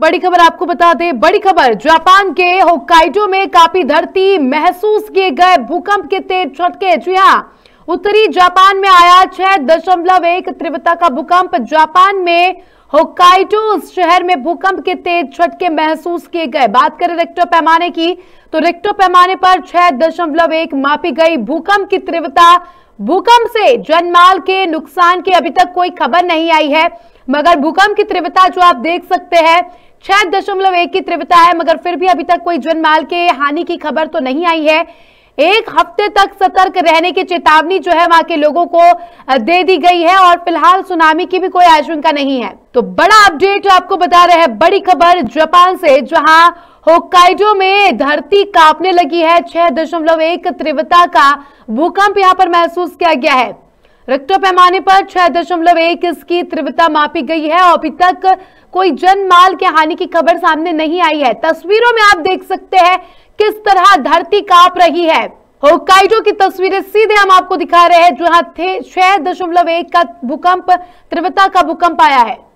बड़ी खबर आपको बता दें बड़ी खबर जापान के होकाइडो में काफी धरती महसूस किए गए भूकंप के तेज झटके जी हाँ उत्तरी जापान में आया छह दशमलव एक त्रिवता का भूकंप जापान में होकाइडो शहर में भूकंप के तेज झटके महसूस किए गए बात करें रिक्टो पैमाने की तो रिक्टो पैमाने पर छह दशमलव एक मापी गई भूकंप की तीव्रता भूकंप से जनमाल के नुकसान की अभी तक कोई खबर नहीं आई है मगर भूकंप की तीव्रता जो आप देख सकते हैं छह दशमलव एक की तीव्रता है मगर फिर भी अभी तक कोई जनमाल के हानि की खबर तो नहीं आई है एक हफ्ते तक सतर्क रहने की चेतावनी जो है वहां के लोगों को दे दी गई है और फिलहाल सुनामी की भी कोई आशंका नहीं है तो बड़ा अपडेट आपको बता रहे हैं बड़ी खबर जापान से जहां होकाइडो में धरती कांपने लगी है छह दशमलव एक तीव्रता का भूकंप यहां पर महसूस किया गया है रिक्टर पैमाने पर छह दशमलव एक इसकी तीव्रता मापी गई है और अभी तक कोई जन माल के हानि की खबर सामने नहीं आई है तस्वीरों में आप देख सकते हैं किस तरह धरती कांप रही है होकाइडो की तस्वीरें सीधे हम आपको दिखा रहे हैं जहां थे छह दशमलव एक का भूकंप तीव्रता का भूकंप आया है